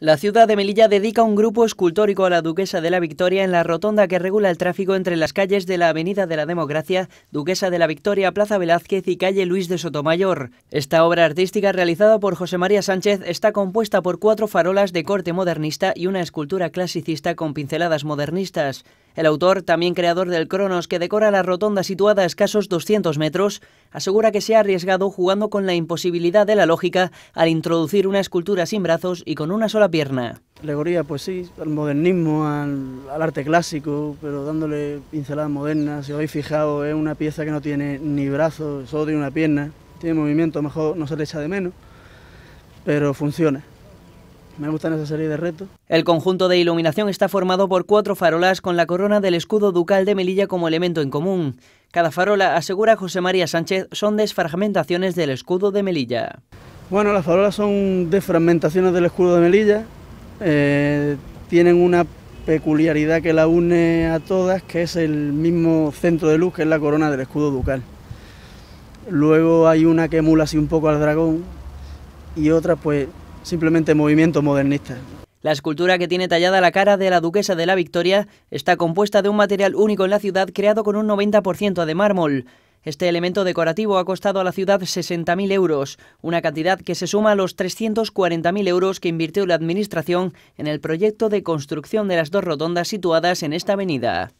La ciudad de Melilla dedica un grupo escultórico a la Duquesa de la Victoria en la rotonda que regula el tráfico entre las calles de la Avenida de la Democracia, Duquesa de la Victoria, Plaza Velázquez y Calle Luis de Sotomayor. Esta obra artística realizada por José María Sánchez está compuesta por cuatro farolas de corte modernista y una escultura clasicista con pinceladas modernistas. El autor, también creador del Cronos que decora la rotonda situada a escasos 200 metros, asegura que se ha arriesgado jugando con la imposibilidad de la lógica al introducir una escultura sin brazos y con una sola pierna. Alegoría, pues sí, al modernismo, al, arte clásico, pero dándole pinceladas modernas. Si os habéis fijado, es una pieza que no tiene ni brazos, solo tiene una pierna. Tiene movimiento, mejor no se le echa de menos, pero funciona. Me gustan esa serie de retos. El conjunto de iluminación está formado por cuatro farolas con la corona del escudo ducal de Melilla como elemento en común. Cada farola, asegura José María Sánchez, son desfragmentaciones del escudo de Melilla. Bueno, las farolas son desfragmentaciones del escudo de Melilla. Eh, tienen una peculiaridad que la une a todas, que es el mismo centro de luz que es la corona del escudo ducal. Luego hay una que emula así un poco al dragón y otra pues simplemente movimiento modernista. La escultura que tiene tallada la cara de la duquesa de la Victoria está compuesta de un material único en la ciudad creado con un 90% de mármol. Este elemento decorativo ha costado a la ciudad 60.000 euros, una cantidad que se suma a los 340.000 euros que invirtió la Administración en el proyecto de construcción de las dos rotondas situadas en esta avenida.